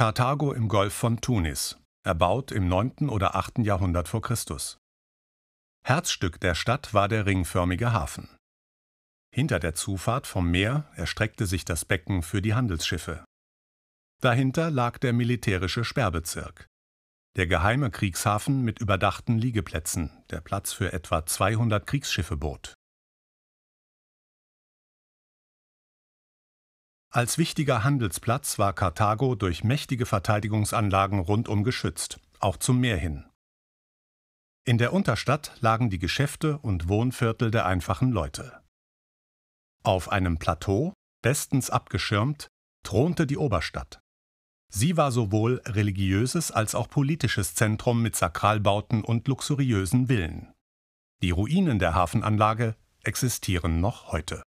Karthago im Golf von Tunis, erbaut im 9. oder 8. Jahrhundert vor Christus. Herzstück der Stadt war der ringförmige Hafen. Hinter der Zufahrt vom Meer erstreckte sich das Becken für die Handelsschiffe. Dahinter lag der militärische Sperrbezirk. Der geheime Kriegshafen mit überdachten Liegeplätzen, der Platz für etwa 200 Kriegsschiffe bot. Als wichtiger Handelsplatz war Karthago durch mächtige Verteidigungsanlagen rundum geschützt, auch zum Meer hin. In der Unterstadt lagen die Geschäfte und Wohnviertel der einfachen Leute. Auf einem Plateau, bestens abgeschirmt, thronte die Oberstadt. Sie war sowohl religiöses als auch politisches Zentrum mit Sakralbauten und luxuriösen Villen. Die Ruinen der Hafenanlage existieren noch heute.